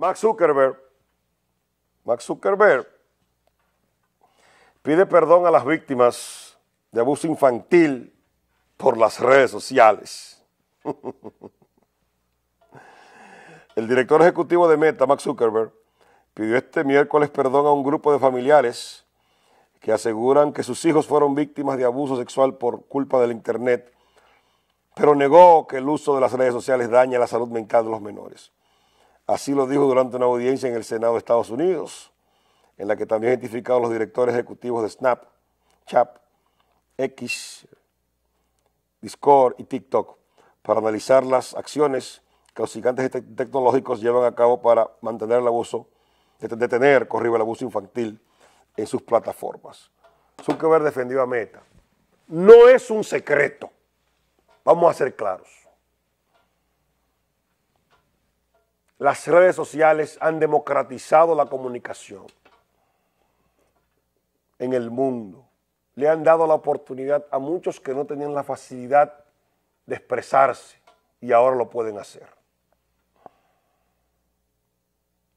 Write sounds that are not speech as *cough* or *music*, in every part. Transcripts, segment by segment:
Max Zuckerberg, Max Zuckerberg pide perdón a las víctimas de abuso infantil por las redes sociales. *laughs* El director ejecutivo de Meta, Max Zuckerberg, pidió este miércoles perdón a un grupo de familiares que aseguran que sus hijos fueron víctimas de abuso sexual por culpa del Internet, pero negó que el uso de las redes sociales daña la salud mental de los menores. Así lo dijo durante una audiencia en el Senado de Estados Unidos, en la que también identificado los directores ejecutivos de Snap, Chat, X, Discord y TikTok para analizar las acciones que los gigantes tecnológicos llevan a cabo para mantener el abuso, detener, corrido el abuso infantil en sus plataformas. Zuckerberg defendió a Meta. No es un secreto, vamos a ser claros. Las redes sociales han democratizado la comunicación en el mundo. Le han dado la oportunidad a muchos que no tenían la facilidad de expresarse y ahora lo pueden hacer.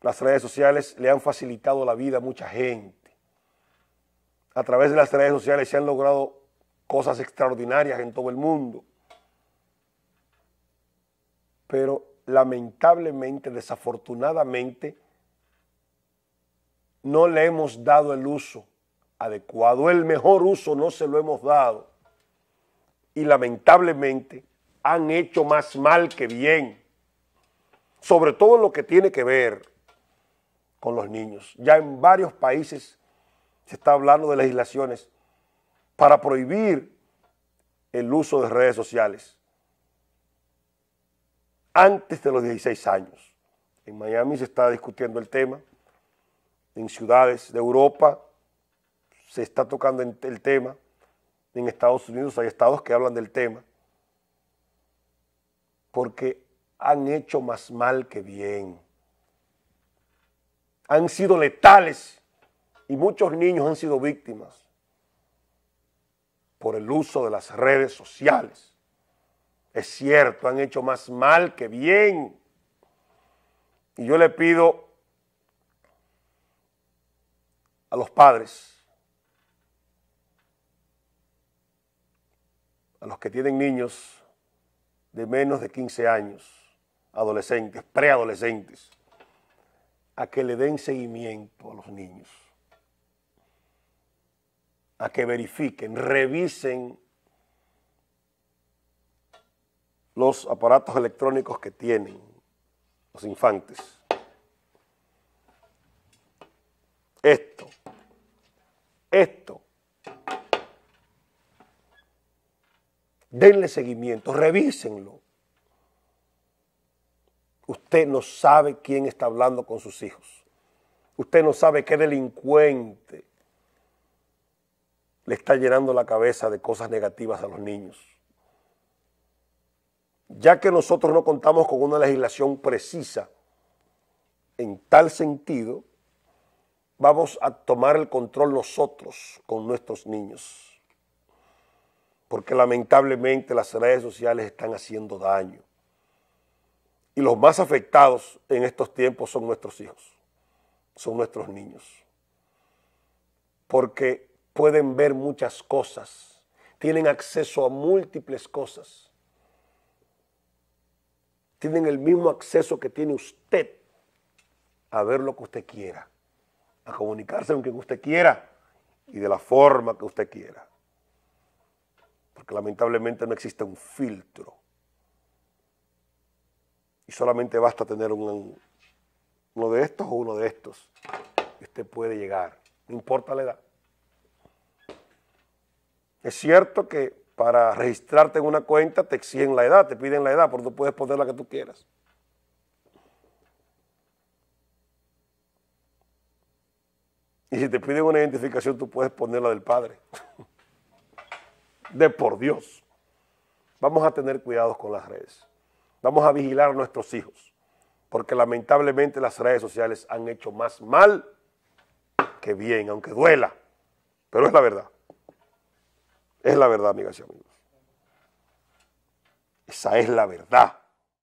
Las redes sociales le han facilitado la vida a mucha gente. A través de las redes sociales se han logrado cosas extraordinarias en todo el mundo. Pero lamentablemente, desafortunadamente, no le hemos dado el uso adecuado, el mejor uso no se lo hemos dado y lamentablemente han hecho más mal que bien, sobre todo lo que tiene que ver con los niños. Ya en varios países se está hablando de legislaciones para prohibir el uso de redes sociales antes de los 16 años. En Miami se está discutiendo el tema, en ciudades de Europa se está tocando el tema, en Estados Unidos hay estados que hablan del tema, porque han hecho más mal que bien. Han sido letales y muchos niños han sido víctimas por el uso de las redes sociales es cierto, han hecho más mal que bien. Y yo le pido a los padres, a los que tienen niños de menos de 15 años, adolescentes, preadolescentes, a que le den seguimiento a los niños, a que verifiquen, revisen los aparatos electrónicos que tienen los infantes. Esto, esto. Denle seguimiento, revísenlo. Usted no sabe quién está hablando con sus hijos. Usted no sabe qué delincuente le está llenando la cabeza de cosas negativas a los niños ya que nosotros no contamos con una legislación precisa en tal sentido, vamos a tomar el control nosotros con nuestros niños, porque lamentablemente las redes sociales están haciendo daño y los más afectados en estos tiempos son nuestros hijos, son nuestros niños, porque pueden ver muchas cosas, tienen acceso a múltiples cosas tienen el mismo acceso que tiene usted a ver lo que usted quiera, a comunicarse con quien usted quiera y de la forma que usted quiera. Porque lamentablemente no existe un filtro. Y solamente basta tener uno de estos o uno de estos. Usted puede llegar, no importa la edad. Es cierto que para registrarte en una cuenta te exigen la edad, te piden la edad, pero tú puedes poner la que tú quieras. Y si te piden una identificación, tú puedes poner la del padre. De por Dios. Vamos a tener cuidados con las redes. Vamos a vigilar a nuestros hijos. Porque lamentablemente las redes sociales han hecho más mal que bien, aunque duela. Pero es la verdad. Es la verdad, amigas y amigos. Esa es la verdad.